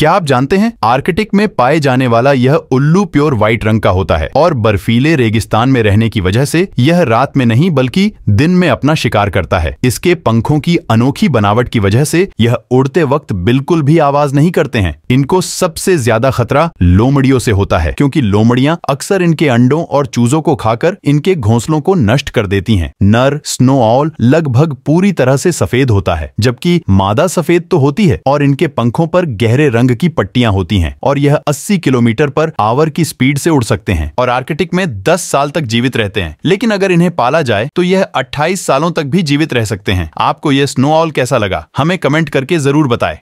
क्या आप जानते हैं आर्कटिक में पाए जाने वाला यह उल्लू प्योर व्हाइट रंग का होता है और बर्फीले रेगिस्तान में रहने की वजह से यह रात में नहीं बल्कि दिन में अपना शिकार करता है इसके पंखों की अनोखी बनावट की वजह से यह उड़ते वक्त बिल्कुल भी आवाज नहीं करते हैं इनको सबसे ज्यादा खतरा लोमड़ियों से होता है क्योंकि लोमड़ियां अक्सर इनके अंडों और चूजों को खाकर इनके घोंसलों को नष्ट कर देती हैं। नर स्नो ऑल लगभग पूरी तरह से सफेद होता है जबकि मादा सफेद तो होती है और इनके पंखों पर गहरे रंग रंग की पट्टियां होती हैं और यह 80 किलोमीटर पर आवर की स्पीड से उड़ सकते हैं और आर्कटिक में 10 साल तक जीवित रहते हैं लेकिन अगर इन्हें पाला जाए तो यह 28 सालों तक भी जीवित रह सकते हैं आपको यह स्नो ऑल कैसा लगा हमें कमेंट करके जरूर बताए